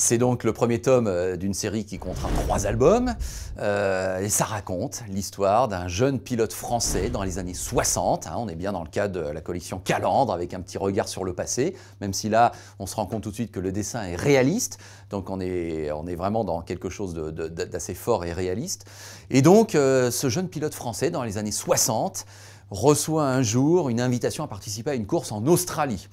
C'est donc le premier tome euh, d'une série qui comptera trois albums, euh, et ça raconte l'histoire d'un jeune pilote français dans les années 60. Hein. on est bien dans le cadre de la collection Calandre, avec un petit regard sur le passé, même si là, on se rend compte tout de suite que le dessin est réaliste, donc on est, vraiment dans quelque chose d'assez fort et réaliste. Et donc, euh, ce jeune pilote français dans les années 60 reçoit un jour une invitation à participer à une course en Australie.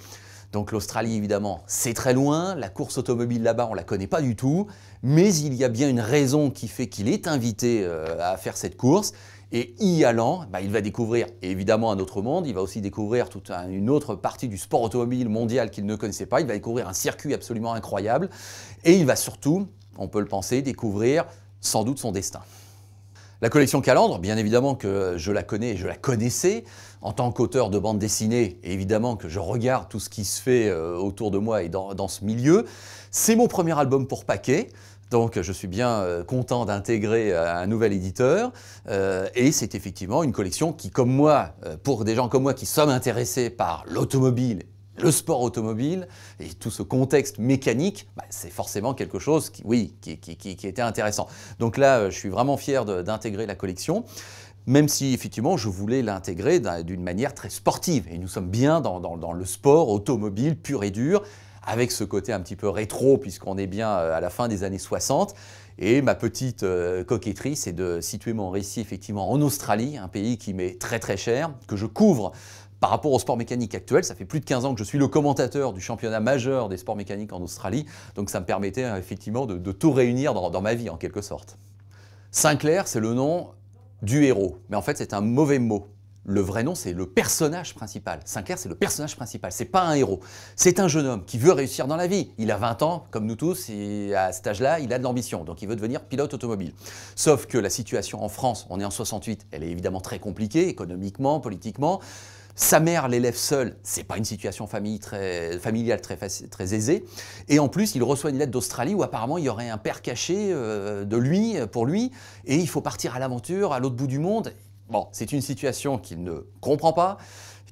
Donc l'Australie, évidemment, c'est très loin, la course automobile là-bas, on ne la connaît pas du tout, mais il y a bien une raison qui fait qu'il est invité euh, à faire cette course. Et y allant, bah, il va découvrir évidemment un autre monde, il va aussi découvrir toute une autre partie du sport automobile mondial qu'il ne connaissait pas, il va découvrir un circuit absolument incroyable, et il va surtout, on peut le penser, découvrir sans doute son destin. La collection Calandre, bien évidemment que je la connais et je la connaissais. En tant qu'auteur de bande dessinée, et évidemment que je regarde tout ce qui se fait euh, autour de moi et dans, ce milieu. C'est mon premier album pour paquet. Donc je suis bien euh, content d'intégrer euh, un nouvel éditeur. et c'est effectivement une collection qui, comme moi, pour des gens comme moi qui sommes intéressés par l'automobile le sport automobile et tout ce contexte mécanique, bah, c'est forcément quelque chose qui, oui, qui, était intéressant. Donc là, euh, je suis vraiment fier d'intégrer la collection même si effectivement je voulais l'intégrer d'une manière très sportive. Et nous sommes bien dans, le sport automobile pur et dur, avec ce côté un petit peu rétro, puisqu'on est bien euh, à la fin des années 60. Et ma petite euh, coquetterie, c'est de situer mon récit effectivement en Australie, un pays qui m'est très très cher, que je couvre par rapport au sport mécanique actuel, ça fait plus de 15 ans que je suis le commentateur du championnat majeur des sports mécaniques en Australie, donc ça me permettait euh, effectivement de, tout réunir dans, dans ma vie en quelque sorte. Sinclair, c'est le nom du héros, mais en fait c'est un mauvais mot. Le vrai nom, c'est le personnage principal. Sinclair, c'est le personnage principal, c'est pas un héros. C'est un jeune homme qui veut réussir dans la vie. Il a 20 ans, comme nous tous, et à cet âge-là, il a de l'ambition, donc il veut devenir pilote automobile. Sauf que la situation en France, on est en 68, elle est évidemment très compliquée, économiquement, politiquement. Sa mère l'élève seule, c'est pas une situation familiale très, aisée. Et en plus, il reçoit une lettre d'Australie où apparemment il y aurait un père caché euh, de lui, pour lui, et il faut partir à l'aventure, à l'autre bout du monde. Bon, c'est une situation qu'il ne comprend pas,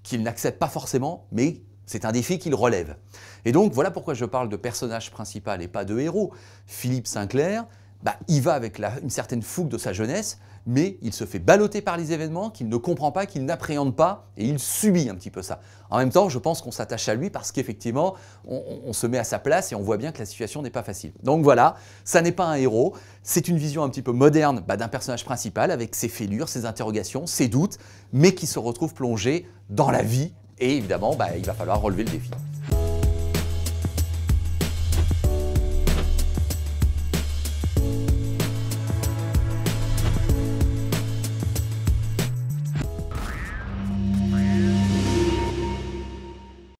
qu'il n'accepte pas forcément, mais c'est un défi qu'il relève. Et donc voilà pourquoi je parle de personnage principal et pas de héros. Philippe Sinclair, bah, il va avec une certaine fougue de sa jeunesse, mais il se fait balloter par les événements qu'il ne comprend pas, qu'il n'appréhende pas, et il subit un petit peu ça. En même temps, je pense qu'on s'attache à lui parce qu'effectivement, on, se met à sa place et on voit bien que la situation n'est pas facile. Donc voilà, ça n'est pas un héros, c'est une vision un petit peu moderne bah, d'un personnage principal avec ses fêlures, ses interrogations, ses doutes, mais qui se retrouve plongé dans la vie, et évidemment, bah, il va falloir relever le défi.